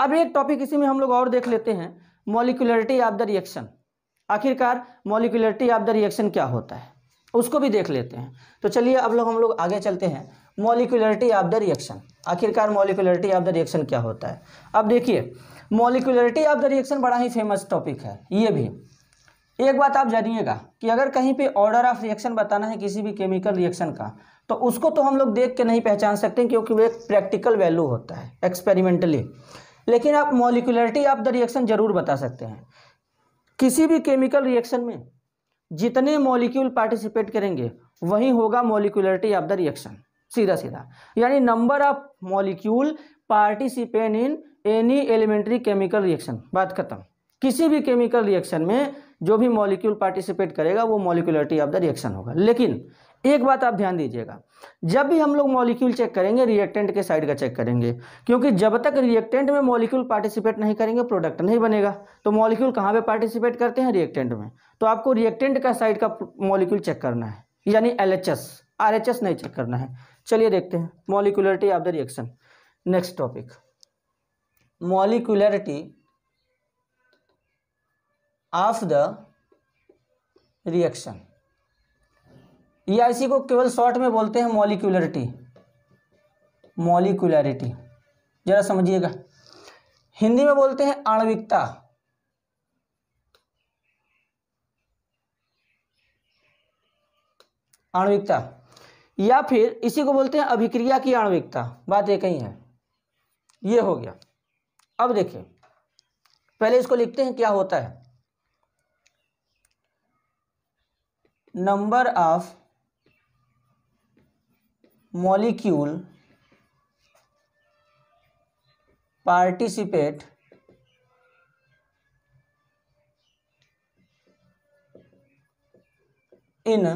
अब एक टॉपिक इसी में हम लोग और देख लेते हैं मॉलिकुलरिटी ऑफ द रिएक्शन आखिरकार मॉलिकुलरिटी ऑफ द रिएक्शन क्या होता है उसको भी देख लेते हैं तो चलिए अब लोग हम लोग आगे चलते हैं मॉलिकुलरिटी ऑफ द रिएक्शन आखिरकार मॉलिकुलरिटी ऑफ द रिएक्शन क्या होता है अब देखिए मॉलिकुलरिटी ऑफ द रिएक्शन बड़ा ही फेमस टॉपिक है ये भी एक बात आप जानिएगा कि अगर कहीं पे ऑर्डर ऑफ रिएक्शन बताना है किसी भी केमिकल रिएक्शन का तो उसको तो हम लोग देख के नहीं पहचान सकते क्योंकि वो एक प्रैक्टिकल वैल्यू होता है एक्सपेरिमेंटली लेकिन आप मॉलिकुलरिटी ऑफ द रिएक्शन ज़रूर बता सकते हैं किसी भी केमिकल रिएक्शन में जितने मॉलिक्यूल पार्टिसिपेट करेंगे वही होगा मॉलिकुलरिटी ऑफ द रिएक्शन सीधा सीधा यानी number of molecule participate in any elementary chemical reaction बात खत्म किसी भी केमिकल रिएक्शन में जो भी मॉलिक्यूल पार्टिसिपेट करेगा वो मॉलिकुलरिटी ऑफ द रिएक्शन होगा लेकिन एक बात आप ध्यान दीजिएगा जब भी हम लोग मॉलिक्यूल चेक करेंगे रिएक्टेंट के साइड का चेक करेंगे क्योंकि जब तक रिएक्टेंट में मॉलिक्यूल पार्टिसिपेट नहीं करेंगे प्रोडक्ट नहीं बनेगा तो मॉलिक्यूल कहाँ पे पार्टिसिपेट करते हैं रिएक्टेंट में तो आपको रिएक्टेंट का साइड का मॉलिक्यूल चेक करना है यानी L H S R H S नहीं चेक करना है चलिए देखते हैं molecularity of the reaction next topic molecularity of the reaction इसी e को केवल शॉर्ट में बोलते हैं मॉलिक्यूलरिटी मॉलिक्यूलरिटी जरा समझिएगा हिंदी में बोलते हैं आणविकता आणविकता या फिर इसी को बोलते हैं अभिक्रिया की आणविकता बात एक ही है ये हो गया अब देखिए पहले इसको लिखते हैं क्या होता है number of molecule participate in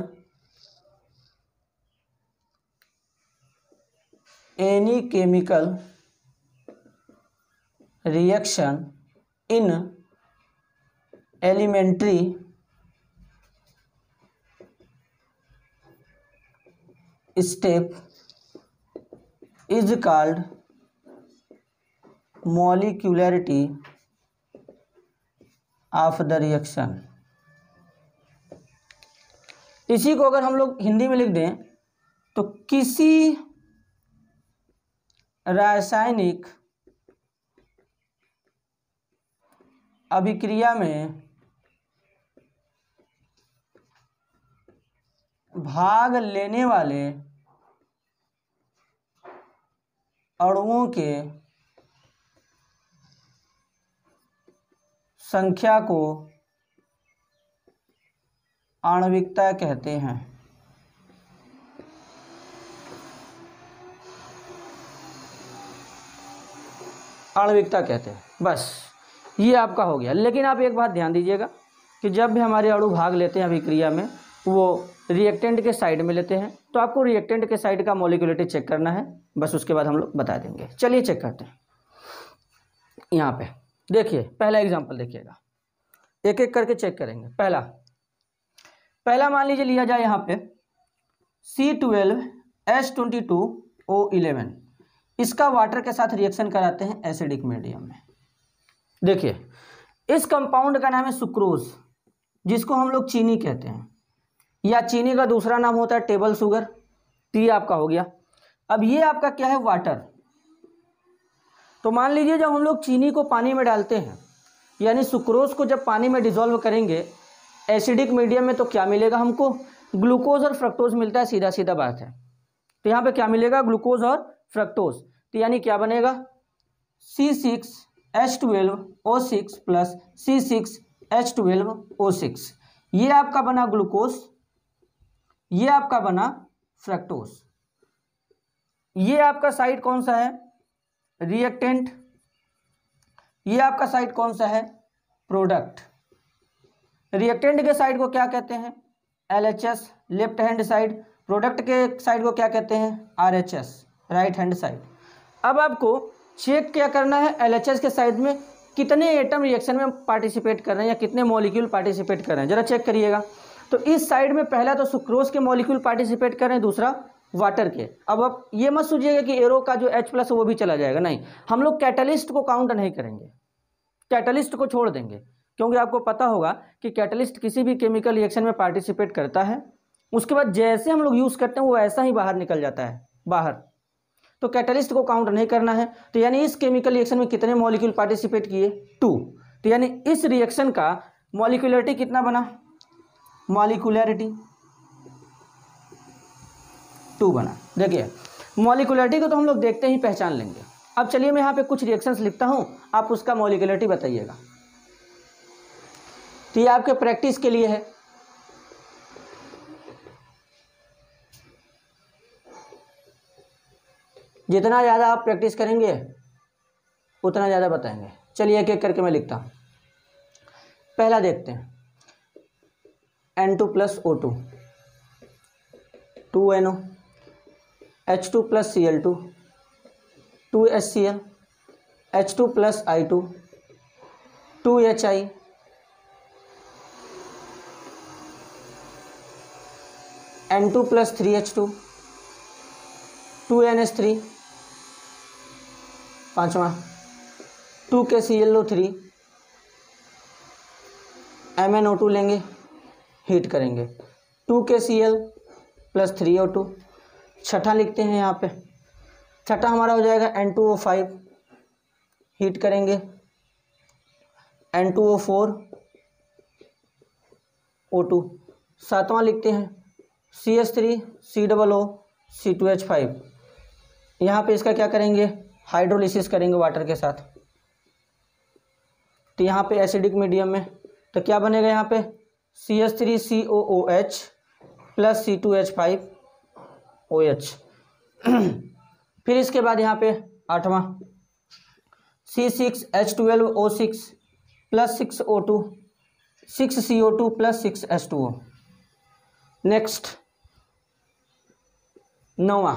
any chemical reaction in elementary step is called molecularity of the reaction इसी को अगर हम लोग हिंदी में लिख दें तो किसी रासायनिक अभिक्रिया में भाग लेने वाले अणुओं के संख्या को आणविकता कहते हैं आणविकता कहते हैं बस ये आपका हो गया लेकिन आप एक बात ध्यान दीजिएगा कि जब भी हमारे अणु भाग लेते हैं अभिक्रिया में वो रिएक्टेंट के साइड में लेते हैं तो आपको रिएक्टेंट के साइड का मोलिकुलेटी चेक करना है बस उसके बाद हम लोग बता देंगे चलिए चेक करते हैं यहाँ पे देखिए पहला एग्जाम्पल देखिएगा एक एक करके चेक करेंगे पहला पहला मान लीजिए लिया जाए यहाँ पे C twelve S twenty two O eleven इसका वाटर के साथ रिएक्शन कराते हैं एसिडिक मीडियम में देखिए इस कंपाउंड का नाम है सुक्रोज जिसको हम लोग चीनी कहते हैं या चीनी का दूसरा नाम होता है टेबल शुगर टी आपका हो गया अब ये आपका क्या है वाटर तो मान लीजिए जब हम लोग चीनी को पानी में डालते हैं यानी सुक्रोज को जब पानी में डिजोल्व करेंगे एसिडिक मीडियम में तो क्या मिलेगा हमको ग्लूकोज और फ्रक्टोज मिलता है सीधा सीधा बात है तो यहाँ पे क्या मिलेगा ग्लूकोज और फ्रक्टोज तो यानी क्या बनेगा C six H twelve O six plus C six H twelve O six ये आपका बना ग्लूकोज ये आपका बना फ्रक्टोज ये आपका साइड कौन सा है रिएक्टेंट ये आपका साइड कौन सा है प्रोडक्ट रिएक्टेंट के साइड को क्या कहते हैं LHS left hand side product के साइड को क्या कहते हैं आरएचएस राइट हैंड साइड अब आपको चेक क्या करना है एलएचएस के साइड में कितने एटम रिएक्शन में पार्टिसिपेट कर रहे हैं या कितने मॉलिक्यूल पार्टिसिपेट कर रहे हैं जरा चेक करिएगा तो इस साइड में पहला तो सुक्रोज के मॉलिक्यूल पार्टिसिपेट कर रहे हैं दूसरा वाटर के अब आप ये मत सोचिएगा कि एरो का जो एच प्लस वो भी चला जाएगा नहीं हम लोग कैटलिस्ट को काउंट नहीं करेंगे कैटलिस्ट को छोड़ देंगे क्योंकि आपको पता होगा कि कैटलिस्ट किसी भी केमिकल रिएक्शन में पार्टिसिपेट करता है उसके बाद जैसे हम लोग यूज़ करते हैं वो ऐसा ही बाहर निकल जाता है बाहर तो कैटलिस्ट को काउंट नहीं करना है तो यानी इस केमिकल रिएक्शन में कितने मॉलिक्यूल पार्टिसिपेट किए टू तो यानी इस रिएक्शन का मॉलिकुलरिटी कितना बना मॉलिकुलरिटी टू बना देखिए मॉलिकुलरिटी को तो हम लोग देखते ही पहचान लेंगे अब चलिए मैं यहाँ पे कुछ रिएक्शंस लिखता हूँ आप उसका मॉलिकुलरिटी बताइएगा तो ये आपके प्रैक्टिस के लिए है जितना ज़्यादा आप प्रैक्टिस करेंगे उतना ज़्यादा बताएंगे चलिए एक एक करके मैं लिखता हूँ पहला देखते हैं N two plus O two two N O H two plus C L two two H C L H two plus I two two H I N two plus three H two two N H three पाँचवा two K C L O three M N O two लेंगे heat करेंगे two K C L plus three O two छठा लिखते हैं यहाँ पे छठा हमारा हो जाएगा N two O five heat करेंगे N two O four O two सातवां लिखते हैं C S three C double O C two H five यहाँ पर इसका क्या करेंगे हाइड्रोलिसिस करेंगे वाटर के साथ तो यहाँ पे एसिडिक मीडियम में तो क्या बनेगा यहाँ पे C S three C O O H plus C two H five O H अच्छा। फिर इसके बाद यहाँ पे आठवां C six H twelve O six plus six O two six C O two plus six H two O next नवा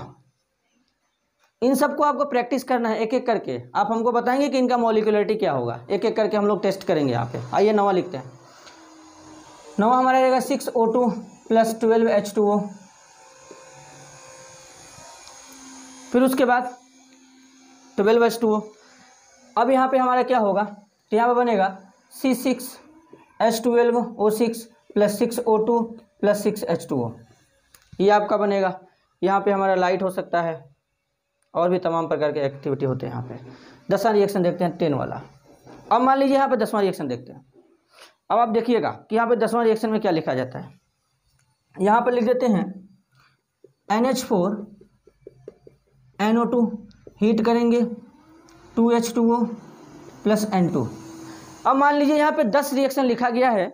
इन सबको आपको प्रैक्टिस करना है एक एक करके आप हमको बताएंगे कि इनका मॉलिकुलरिटी क्या होगा एक एक करके हम लोग टेस्ट करेंगे यहाँ पे आइए नवा लिखते हैं नवा हमारा रहेगा six O two plus twelve H two O फिर उसके बाद ट्वेल्व एस टू अब यहाँ पे हमारा क्या होगा तो यहाँ पे बनेगा C six H twelve O six plus six O two plus six H two O ये आपका बनेगा यहाँ पे हमारा लाइट हो सकता है और भी तमाम प्रकार के एक्टिविटी होते हैं यहाँ पे दसवां रिएक्शन देखते हैं टेन वाला अब मान लीजिए यहाँ पे दसवां रिएक्शन देखते हैं अब आप देखिएगा कि यहाँ पे दसवां रिएक्शन में क्या लिखा जाता है यहाँ पर लिख देते हैं N H four N O two heat करेंगे two H two O plus N two अब मान लीजिए यहाँ पे दस रिएक्शन लिखा गया है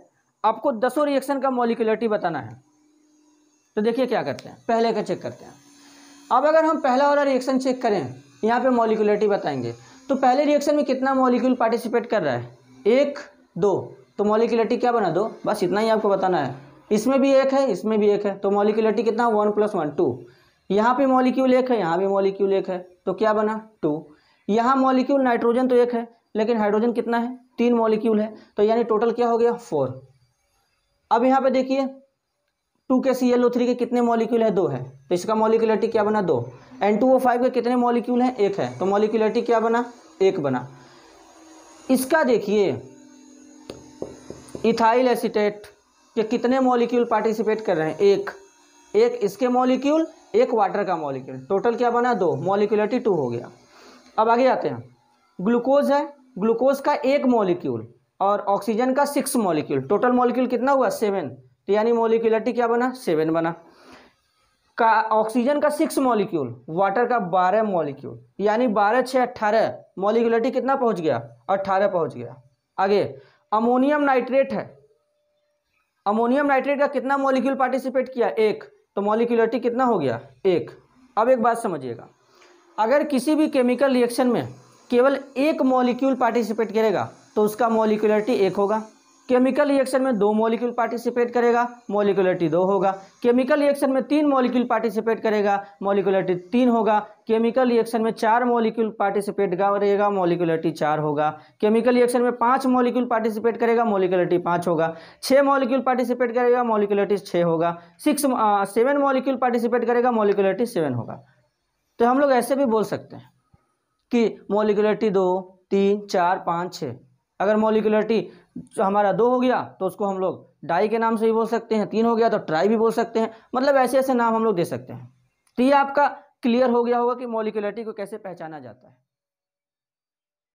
आपको दसों रिएक्शन का मोलिकुलरिटी बताना है तो देखिए क्या करते हैं पहले का चेक करते हैं अब अगर हम पहला वाला रिएक्शन चेक करें यहाँ पे मोलिकुलरिटी बताएंगे तो पहले रिएक्शन में कितना मॉलिक्यूल पार्टिसिपेट कर रहा है एक दो तो मॉलिकुलरिटी क्या बना दो बस इतना ही आपको बताना है इसमें भी एक है इसमें भी एक है तो मॉलिकुलरिटी कितना वन प्लस वन टू यहाँ पे मॉलिक्यूल एक है यहाँ भी मॉलिक्यूल एक है तो क्या बना टू यहाँ मॉलिक्यूल नाइट्रोजन तो एक है लेकिन हाइड्रोजन कितना है तीन मॉलिक्यूल है तो यानी टोटल क्या हो गया फोर अब यहाँ पे देखिए to K C L O three के कितने मॉलिक्यूल है दो है तो इसका मॉलिक्यूलरिटी क्या बना दो एन टू ओ फाइव के कितने मॉलिक्यूल हैं एक है तो मॉलिक्यूलरिटी क्या बना एक बना इसका देखिए इथाइल एसीटेट के कितने मॉलिक्यूल पार्टिसिपेट कर रहे हैं एक एक इसके मॉलिक्यूल एक वाटर का मॉलिक्यूल टोटल क्या बना दो मॉलिक्यूलिटी टू हो गया अब आगे आते हैं ग्लूकोज है ग्लूकोज का एक मॉलिक्यूल और ऑक्सीजन का सिक्स मॉलिक्यूल टोटल मॉलिक्यूल कितना हुआ सेवन तो यानी मॉलिक्यूलिटी क्या बना सेवन बना का ऑक्सीजन का सिक्स मॉलिक्यूल वाटर का बारह मॉलिक्यूल यानी बारह छः अट्ठारह मॉलिक्यूलिटी कितना पहुंच गया अट्ठारह पहुंच गया आगे अमोनियम नाइट्रेट है अमोनियम नाइट्रेट का कितना मॉलिक्यूल पार्टिसिपेट किया एक तो मॉलिकुलरिटी कितना हो गया एक अब एक बात समझिएगा अगर किसी भी केमिकल रिएक्शन में केवल एक मॉलिक्यूल पार्टिसिपेट करेगा तो उसका मॉलिकुलरिटी एक होगा केमिकल रिएक्शन में दो मॉलिक्यूल पार्टिसिपेट करेगा मोलिकुलरिटी दो होगा केमिकल रिएक्शन में तीन मॉलिक्यूल पार्टिसिपेट करेगा मॉलिकुलरिटी तीन होगा केमिकल रिएक्शन में चार मॉलिक्यूल पार्टिसिपेट करेगा मोलिकुलरिटी चार होगा केमिकल रिएक्शन में पांच मॉलिक्यूल पार्टिसिपेट करेगा मोलिकुलरिटी पाँच होगा छः मॉलिक्यूल पार्टिसिपेट करेगा मॉलिकुलरिटी छः होगा सिक्स सेवन मॉलिक्यूल पार्टिसिपेट करेगा मोलिकुलरिटी सेवन होगा तो हम लोग ऐसे भी बोल सकते हैं कि मोलिकुलरिटी दो तीन चार पाँच छः अगर मोलिकुलरिटी हमारा दो हो गया तो उसको हम लोग डाई के नाम से भी बोल सकते हैं तीन हो गया तो ट्राई भी बोल सकते हैं मतलब ऐसे ऐसे नाम हम लोग दे सकते हैं तो ये आपका क्लियर हो गया होगा कि मोलिकुलरिटी को कैसे पहचाना जाता है